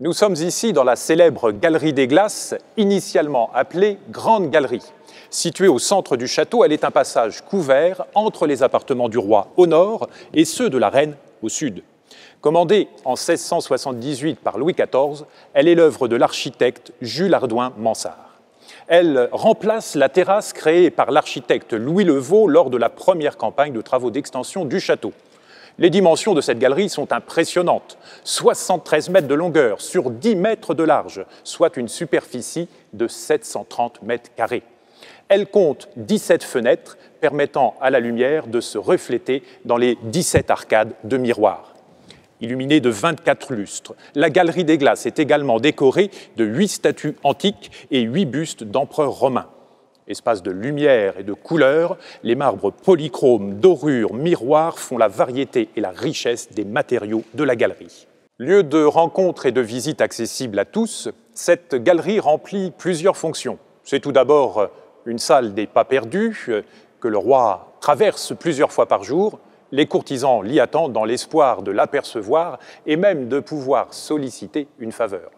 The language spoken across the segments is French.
Nous sommes ici dans la célèbre Galerie des Glaces, initialement appelée Grande Galerie. Située au centre du château, elle est un passage couvert entre les appartements du roi au nord et ceux de la reine au sud. Commandée en 1678 par Louis XIV, elle est l'œuvre de l'architecte Jules Ardouin Mansart. Elle remplace la terrasse créée par l'architecte Louis Levaux lors de la première campagne de travaux d'extension du château. Les dimensions de cette galerie sont impressionnantes. 73 mètres de longueur sur 10 mètres de large, soit une superficie de 730 mètres carrés. Elle compte 17 fenêtres permettant à la lumière de se refléter dans les 17 arcades de miroirs. Illuminée de 24 lustres, la galerie des glaces est également décorée de 8 statues antiques et 8 bustes d'empereurs romains espace de lumière et de couleurs, les marbres polychromes, dorures, miroirs font la variété et la richesse des matériaux de la galerie. Lieu de rencontre et de visite accessible à tous, cette galerie remplit plusieurs fonctions. C'est tout d'abord euh, une salle des pas perdus euh, que le roi traverse plusieurs fois par jour. Les courtisans l'y attendent dans l'espoir de l'apercevoir et même de pouvoir solliciter une faveur.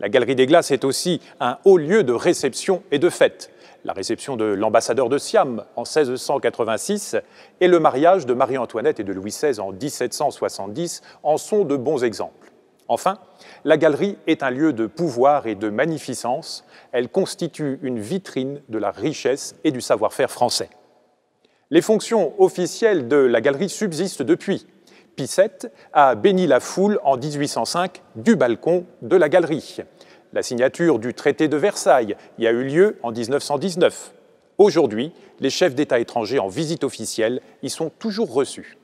La Galerie des Glaces est aussi un haut lieu de réception et de fête. La réception de l'ambassadeur de Siam en 1686 et le mariage de Marie-Antoinette et de Louis XVI en 1770 en sont de bons exemples. Enfin, la galerie est un lieu de pouvoir et de magnificence. Elle constitue une vitrine de la richesse et du savoir-faire français. Les fonctions officielles de la galerie subsistent depuis. Pissette a béni la foule en 1805 du balcon de la galerie. La signature du traité de Versailles y a eu lieu en 1919. Aujourd'hui, les chefs d'État étrangers en visite officielle y sont toujours reçus.